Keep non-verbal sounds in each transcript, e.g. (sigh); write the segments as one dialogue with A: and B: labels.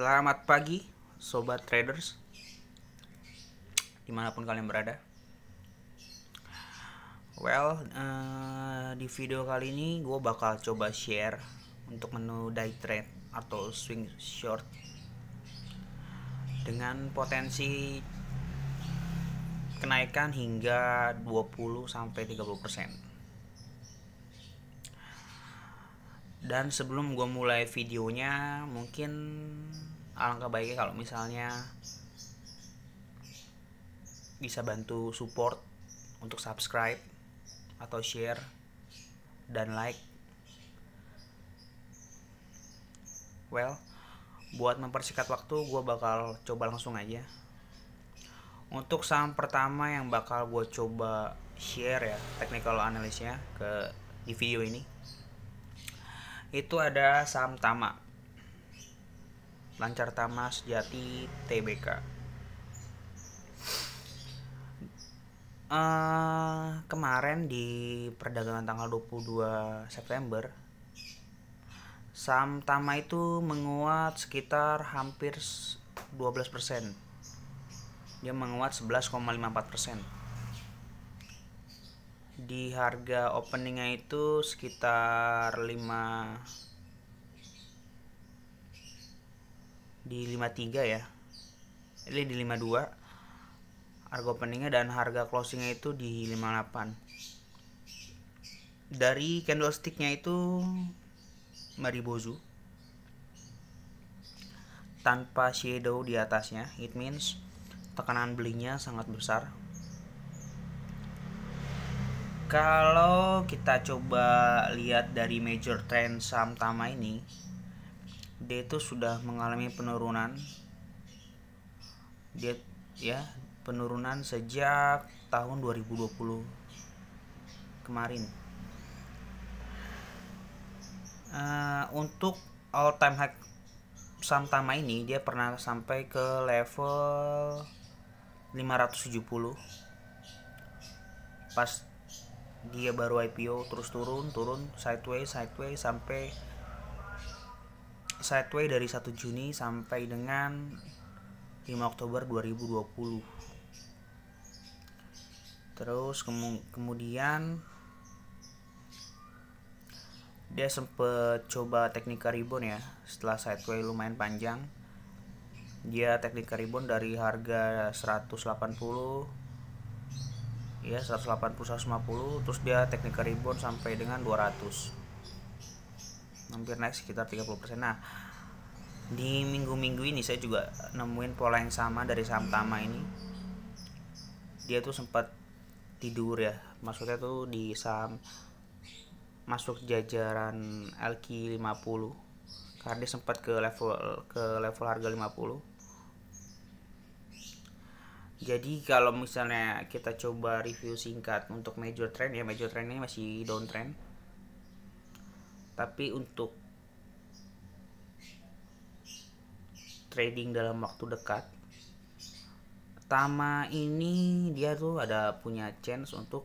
A: Selamat pagi, sobat traders, dimanapun kalian berada. Well, uh, di video kali ini gue bakal coba share untuk menu day trade atau swing short dengan potensi kenaikan hingga 20 sampai 30 dan sebelum gue mulai videonya mungkin alangkah baiknya kalau misalnya bisa bantu support untuk subscribe atau share dan like. Well, buat mempersingkat waktu gue bakal coba langsung aja. Untuk saham pertama yang bakal gue coba share ya technical analisnya ke di video ini itu ada saham Tama Lancar Tama Sejati TBK. Uh, eh, kemarin di perdagangan tanggal 22 September saham Tama itu menguat sekitar hampir 12%. Dia menguat 11,54% di harga openingnya itu sekitar 5 di 53 ya ini di 52 harga openingnya dan harga closingnya itu di 58 dari candlesticknya itu Maribozu tanpa shadow di atasnya it means tekanan belinya sangat besar kalau kita coba lihat dari major trend saham tama ini dia itu sudah mengalami penurunan dia ya penurunan sejak tahun 2020 kemarin uh, untuk all time high Samtama ini dia pernah sampai ke level 570 pas dia baru IPO terus turun turun sideways sideways sampai sideway dari 1 Juni sampai dengan 5 Oktober 2020 terus kemu kemudian dia sempet coba teknik ribbon ya setelah sideway lumayan panjang dia teknik ribbon dari harga 180 ya 180 150 terus dia teknik ribbon sampai dengan 200 hampir naik sekitar 30% nah di minggu-minggu ini saya juga nemuin pola yang sama dari saham Tama ini dia tuh sempat tidur ya maksudnya tuh di saham masuk jajaran LQ 50 karena dia sempat ke level ke level harga 50 jadi kalau misalnya kita coba review singkat untuk major trend ya major trend ini masih downtrend tapi untuk trading dalam waktu dekat Tama ini dia tuh ada punya chance untuk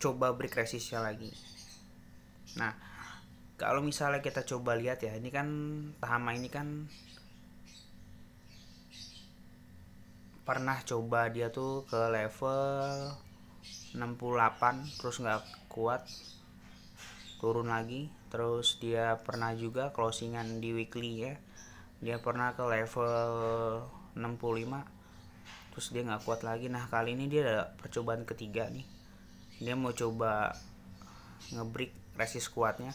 A: coba break resistnya lagi nah kalau misalnya kita coba lihat ya ini kan Tahama ini kan pernah coba dia tuh ke level 68 terus nggak kuat turun lagi terus dia pernah juga closingan di weekly ya dia pernah ke level 65 terus dia nggak kuat lagi nah kali ini dia ada percobaan ketiga nih dia mau coba ngebreak resist kuatnya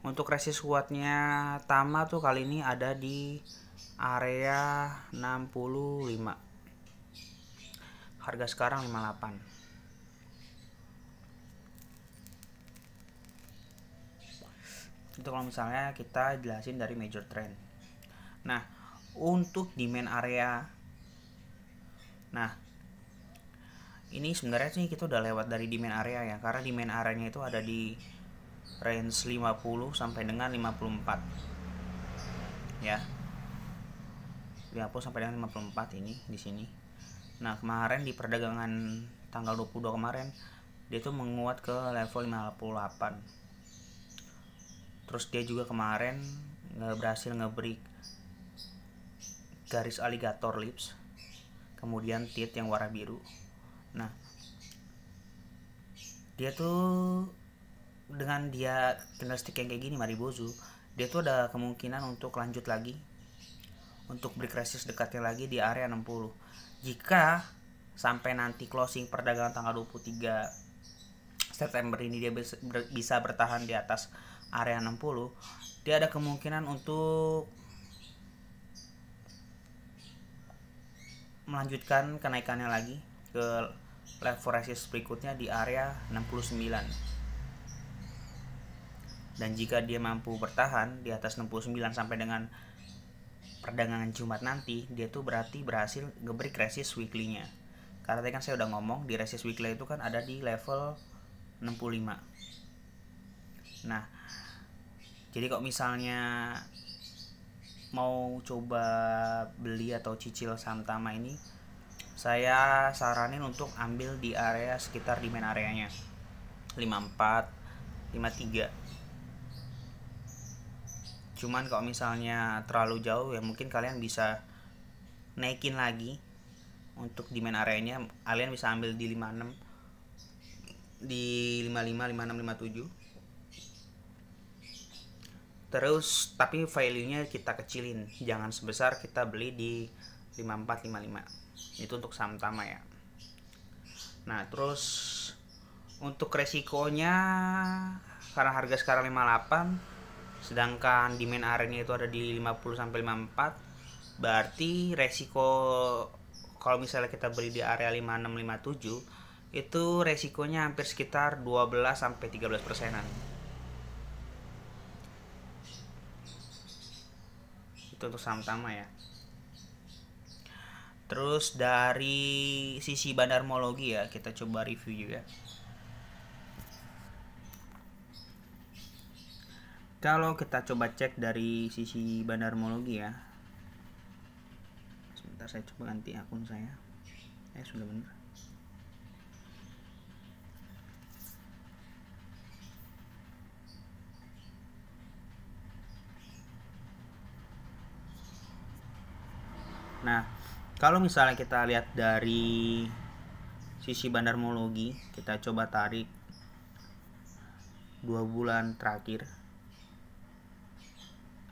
A: untuk resist kuatnya Tama tuh kali ini ada di area 65 harga sekarang 58 itu kalau misalnya kita jelasin dari major trend nah untuk demand area nah ini sebenarnya sih kita udah lewat dari demand area ya karena demand areanya itu ada di range 50 sampai dengan 54 ya 50 sampai dengan 54 ini di sini nah kemarin di perdagangan tanggal 22 kemarin dia tuh menguat ke level 58 terus dia juga kemarin nggak berhasil ngeberi garis alligator lips kemudian tit yang warna biru nah dia tuh dengan dia candlestick yang kayak gini Maribozu dia tuh ada kemungkinan untuk lanjut lagi untuk break resist dekatnya lagi di area 60 jika sampai nanti closing perdagangan tanggal 23 September ini dia bisa bertahan di atas area 60 dia ada kemungkinan untuk melanjutkan kenaikannya lagi ke level resist berikutnya di area 69 dan jika dia mampu bertahan di atas 69 sampai dengan perdagangan Jumat nanti dia tuh berarti berhasil ngebreak resist weekly-nya karena tadi kan saya udah ngomong di resist weekly itu kan ada di level 65 Nah, jadi kok misalnya mau coba beli atau cicil Tama ini, saya saranin untuk ambil di area sekitar di main areanya. 54, 53. Cuman kalau misalnya terlalu jauh ya mungkin kalian bisa naikin lagi untuk di main areanya kalian bisa ambil di 56 di 55 56 57 terus tapi value-nya kita kecilin jangan sebesar kita beli di 5455 itu untuk saham utama ya nah terus untuk resikonya karena harga sekarang 58 sedangkan di main area itu ada di 50 sampai 54 berarti resiko kalau misalnya kita beli di area 5657 itu resikonya hampir sekitar 12 sampai 13 persenan itu untuk sama-sama ya terus dari sisi bandarmologi ya kita coba review juga kalau kita coba cek dari sisi bandarmologi ya sebentar saya coba ganti akun saya eh sudah benar Nah, kalau misalnya kita lihat dari sisi bandarmologi, kita coba tarik dua bulan terakhir.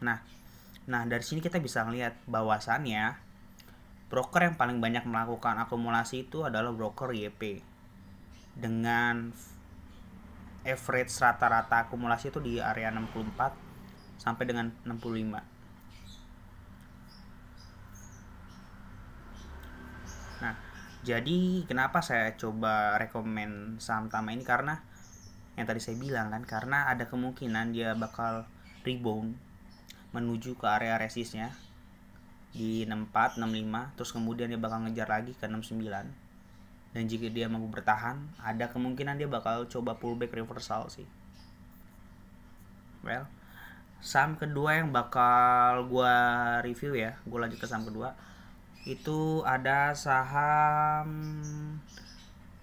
A: Nah, nah dari sini kita bisa melihat bahwasannya broker yang paling banyak melakukan akumulasi itu adalah broker YP dengan average rata-rata akumulasi itu di area 64 sampai dengan 65 Jadi kenapa saya coba rekomen saham Tama ini karena yang tadi saya bilang kan karena ada kemungkinan dia bakal rebound menuju ke area resistnya di 64, 65 terus kemudian dia bakal ngejar lagi ke 69 dan jika dia mampu bertahan ada kemungkinan dia bakal coba pullback reversal sih well saham kedua yang bakal gua review ya gua lanjut ke saham kedua itu ada saham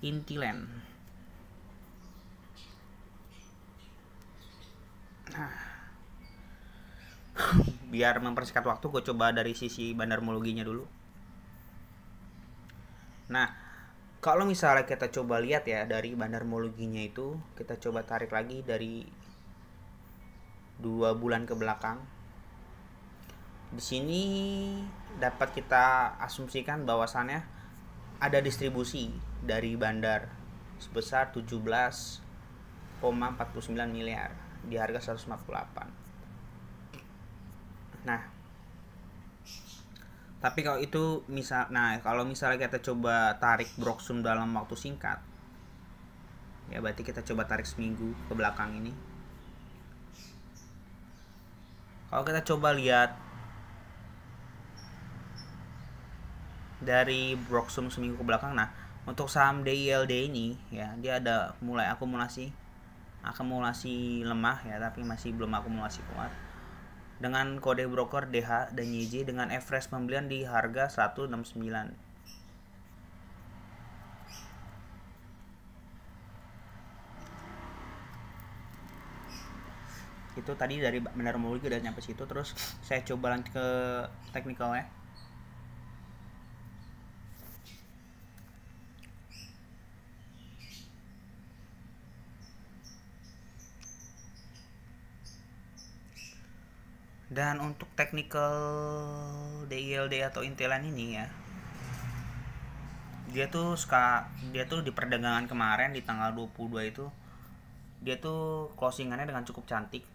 A: Intiland. Nah, (laughs) biar mempersingkat waktu, gue coba dari sisi bandarmologinya dulu. Nah, kalau misalnya kita coba lihat ya dari bandarmologinya itu, kita coba tarik lagi dari dua bulan ke belakang di sini dapat kita asumsikan bahwasannya ada distribusi dari bandar sebesar 17,49 miliar di harga 148. Nah, tapi kalau itu misal nah kalau misalnya kita coba tarik broksum dalam waktu singkat ya berarti kita coba tarik seminggu ke belakang ini kalau kita coba lihat dari Broksum seminggu ke belakang. Nah, untuk saham DILD ini ya, dia ada mulai akumulasi akumulasi lemah ya, tapi masih belum akumulasi kuat. Dengan kode broker DH dan YJ dengan average pembelian di harga 169. itu tadi dari benar mulu udah nyampe situ terus saya coba lanjut ke technical ya. dan untuk technical DILD atau Intelan ini ya dia tuh suka dia tuh di perdagangan kemarin di tanggal 22 itu dia tuh closingannya dengan cukup cantik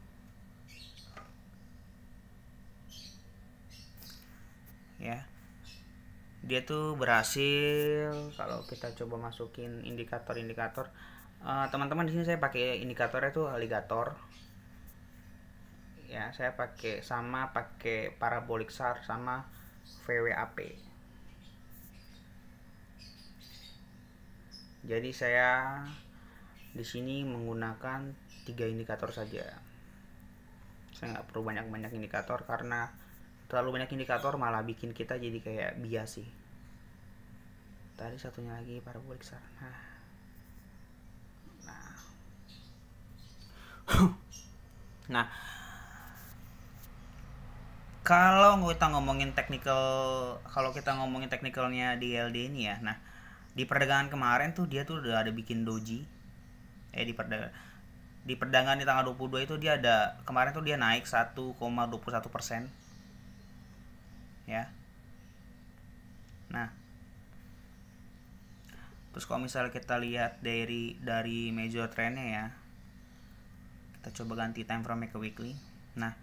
A: ya dia tuh berhasil kalau kita coba masukin indikator-indikator eh, teman-teman -indikator, uh, di sini saya pakai indikatornya tuh aligator ya saya pakai sama pakai parabolik SAR sama VWAP jadi saya di sini menggunakan tiga indikator saja saya nggak perlu banyak-banyak indikator karena terlalu banyak indikator malah bikin kita jadi kayak bias sih tadi satunya lagi parabolik SAR nah, nah. nah kalau kita ngomongin technical kalau kita ngomongin technicalnya di LD ini ya nah di perdagangan kemarin tuh dia tuh udah ada bikin doji eh di perdagangan di perdagangan di tanggal 22 itu dia ada kemarin tuh dia naik 1,21 persen ya nah terus kalau misalnya kita lihat dari dari major trendnya ya kita coba ganti time frame ke weekly nah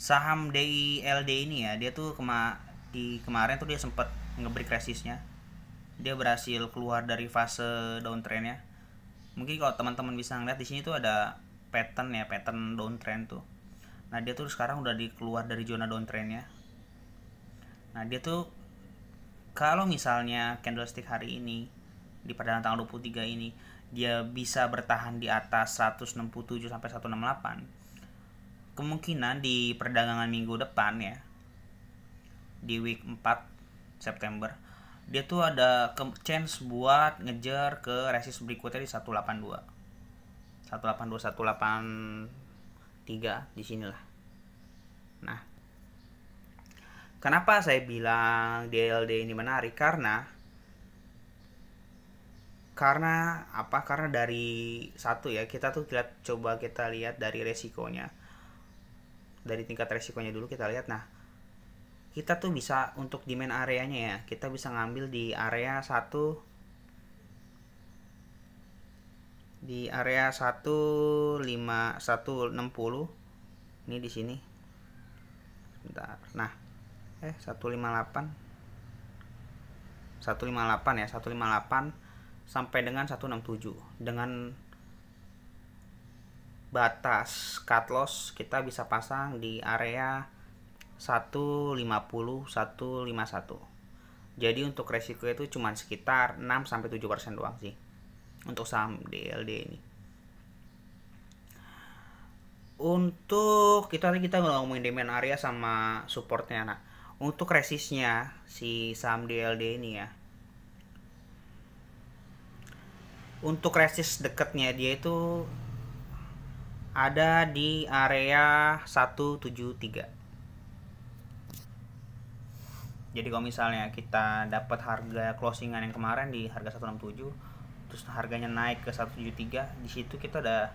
A: saham DILD ini ya dia tuh kema di kemarin tuh dia sempat ngebreak krisisnya dia berhasil keluar dari fase downtrend ya mungkin kalau teman-teman bisa ngeliat di sini tuh ada pattern ya pattern downtrend tuh nah dia tuh sekarang udah dikeluar dari zona downtrend ya nah dia tuh kalau misalnya candlestick hari ini di perdana tanggal 23 ini dia bisa bertahan di atas 167 sampai 168 kemungkinan di perdagangan minggu depan ya di week 4 September dia tuh ada chance buat ngejar ke resist berikutnya di 182 182 183 di sinilah nah kenapa saya bilang DLD ini menarik karena karena apa karena dari satu ya kita tuh kita coba kita lihat dari resikonya dari tingkat resikonya dulu kita lihat nah kita tuh bisa untuk di areanya ya kita bisa ngambil di area 1 di area 15160 ini di sini bentar nah eh 158 158 ya 158 sampai dengan 167 dengan batas cut loss kita bisa pasang di area 150 151 jadi untuk resiko itu cuma sekitar 6-7% doang sih untuk saham DLD ini untuk kita kita nggak ngomongin demand area sama supportnya nah untuk resistnya si saham DLD ini ya untuk resist deketnya dia itu ada di area 173 jadi kalau misalnya kita dapat harga closingan yang kemarin di harga 167 terus harganya naik ke 173 di situ kita udah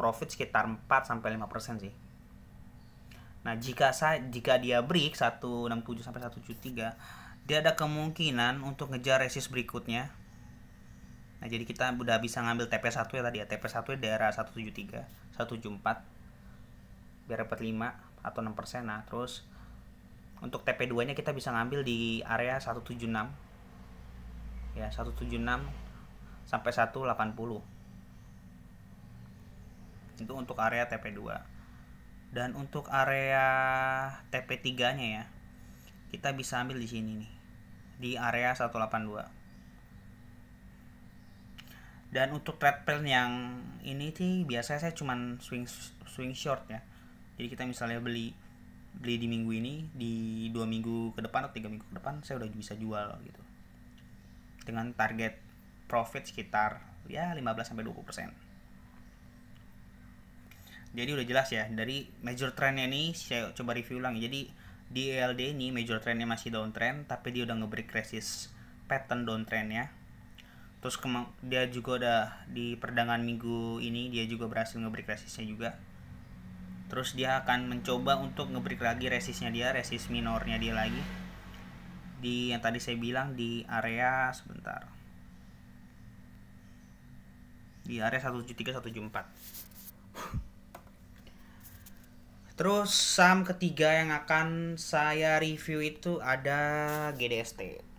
A: profit sekitar 4 sampai 5% sih Nah, jika saya jika dia break 167 sampai 173, dia ada kemungkinan untuk ngejar resist berikutnya Nah, jadi kita udah bisa ngambil TP1 ya tadi ya. TP1 ya daerah 173, 174 biar dapat 5 atau 6 persen. Nah, terus untuk TP2 nya kita bisa ngambil di area 176 ya 176 sampai 180 itu untuk area TP2 dan untuk area TP3 nya ya kita bisa ambil di sini nih di area 182 dan untuk treadmill yang ini sih biasanya saya cuman swing swing short ya jadi kita misalnya beli beli di minggu ini di dua minggu ke depan atau tiga minggu ke depan saya udah bisa jual gitu dengan target profit sekitar ya 15 sampai 20 persen jadi udah jelas ya dari major trendnya ini saya coba review ulang jadi di ELD ini major trendnya masih downtrend tapi dia udah ngebreak resist pattern downtrendnya terus dia juga udah di perdagangan minggu ini dia juga berhasil ngebreak resistnya juga terus dia akan mencoba untuk ngebreak lagi resistnya dia resis minornya dia lagi di yang tadi saya bilang di area sebentar di area 173 174 terus saham ketiga yang akan saya review itu ada GDST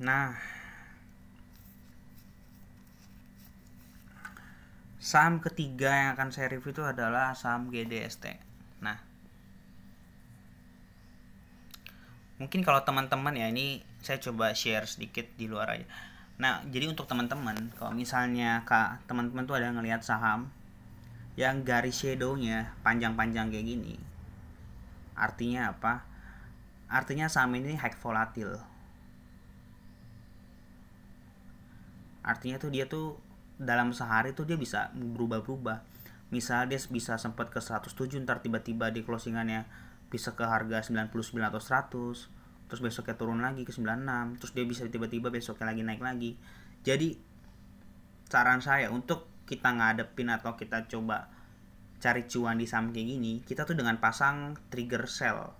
A: Nah, saham ketiga yang akan saya review itu adalah saham GDST. Nah, mungkin kalau teman-teman ya ini saya coba share sedikit di luar aja. Nah, jadi untuk teman-teman, kalau misalnya kak teman-teman tuh ada ngelihat saham yang garis shadownya panjang-panjang kayak gini, artinya apa? Artinya saham ini high volatile artinya tuh dia tuh dalam sehari tuh dia bisa berubah-berubah misal dia bisa sempat ke 107 ntar tiba-tiba di closingannya bisa ke harga 99 atau 100 terus besoknya turun lagi ke 96 terus dia bisa tiba-tiba besoknya lagi naik lagi jadi saran saya untuk kita ngadepin atau kita coba cari cuan di saham kayak gini kita tuh dengan pasang trigger sell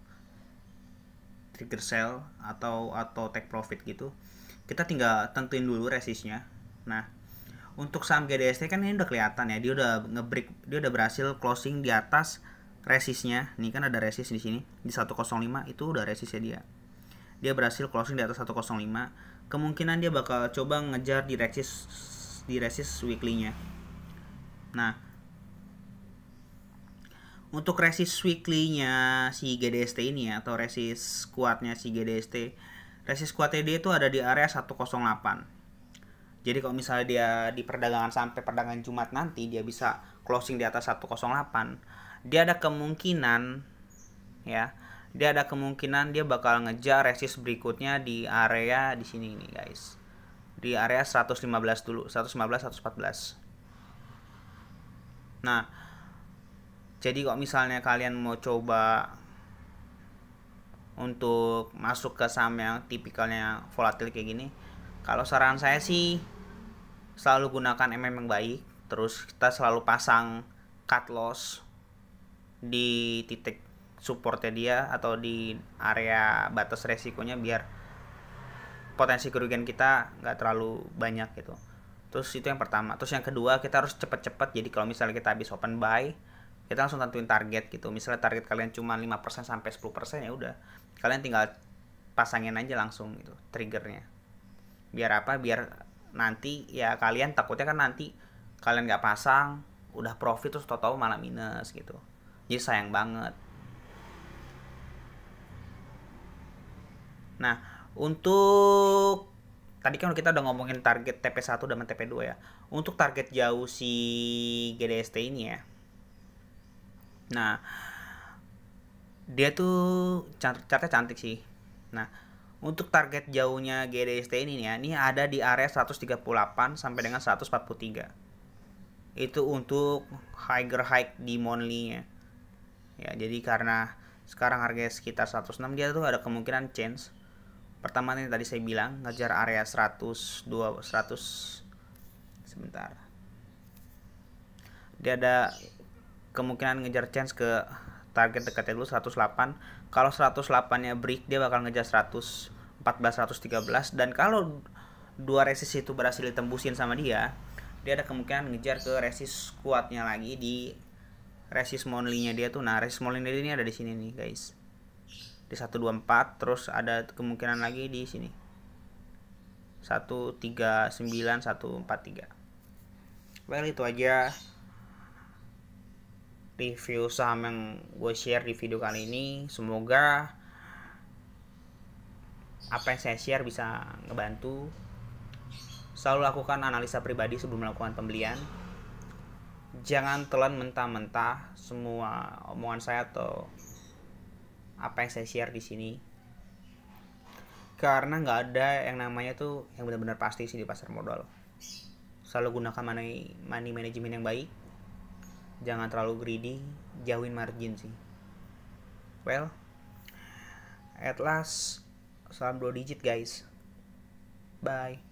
A: trigger sell atau atau take profit gitu kita tinggal tentuin dulu resistnya Nah, untuk saham GDST kan ini udah kelihatan ya, dia udah ngebreak, dia udah berhasil closing di atas resisnya. ini kan ada resist di sini di 105 itu udah resistnya dia. Dia berhasil closing di atas 105. Kemungkinan dia bakal coba ngejar di resist di resist weekly-nya. Nah, untuk resist weekly-nya si GDST ini ya atau resist kuatnya si GDST, resist kuatnya dia itu ada di area 108 jadi kalau misalnya dia di perdagangan sampai perdagangan Jumat nanti dia bisa closing di atas 108, dia ada kemungkinan ya, dia ada kemungkinan dia bakal ngejar resist berikutnya di area di sini nih guys. Di area 115 dulu, 115 114. Nah, jadi kalau misalnya kalian mau coba untuk masuk ke saham yang tipikalnya volatil kayak gini, kalau saran saya sih selalu gunakan MM yang baik, terus kita selalu pasang cut loss di titik supportnya dia atau di area batas resikonya biar potensi kerugian kita nggak terlalu banyak gitu. Terus itu yang pertama. Terus yang kedua kita harus cepet-cepet. Jadi kalau misalnya kita habis open buy, kita langsung tentuin target gitu. Misalnya target kalian cuma 5% sampai 10% ya udah. Kalian tinggal pasangin aja langsung gitu triggernya biar apa biar nanti ya kalian takutnya kan nanti kalian nggak pasang udah profit terus total malah minus gitu jadi sayang banget nah untuk tadi kan kita udah ngomongin target TP1 dan TP2 ya untuk target jauh si GDST ini ya nah dia tuh chartnya cantik sih nah untuk target jauhnya GDST ini ya, ini ada di area 138 sampai dengan 143. Itu untuk higher high di monthly-nya. Ya, jadi karena sekarang harga sekitar 106 dia tuh ada kemungkinan chance. Pertama nih tadi saya bilang ngejar area 100 200 sebentar. Dia ada kemungkinan ngejar chance ke target dekatnya dulu 108 kalau 108-nya break dia bakal ngejar 100 113 dan kalau dua resist itu berhasil ditembusin sama dia, dia ada kemungkinan ngejar ke resist kuatnya lagi di resist monthly-nya dia tuh. Nah, resist monthly ini ada di sini nih, guys. Di 124 terus ada kemungkinan lagi di sini. 139 143. Well, itu aja review saham yang gue share di video kali ini. Semoga apa yang saya share bisa ngebantu. Selalu lakukan analisa pribadi sebelum melakukan pembelian. Jangan telan mentah-mentah semua omongan saya atau apa yang saya share di sini. Karena nggak ada yang namanya tuh yang benar-benar pasti sih di pasar modal. Selalu gunakan money, money management yang baik jangan terlalu greedy jauhin margin sih well at last salam 2 digit guys bye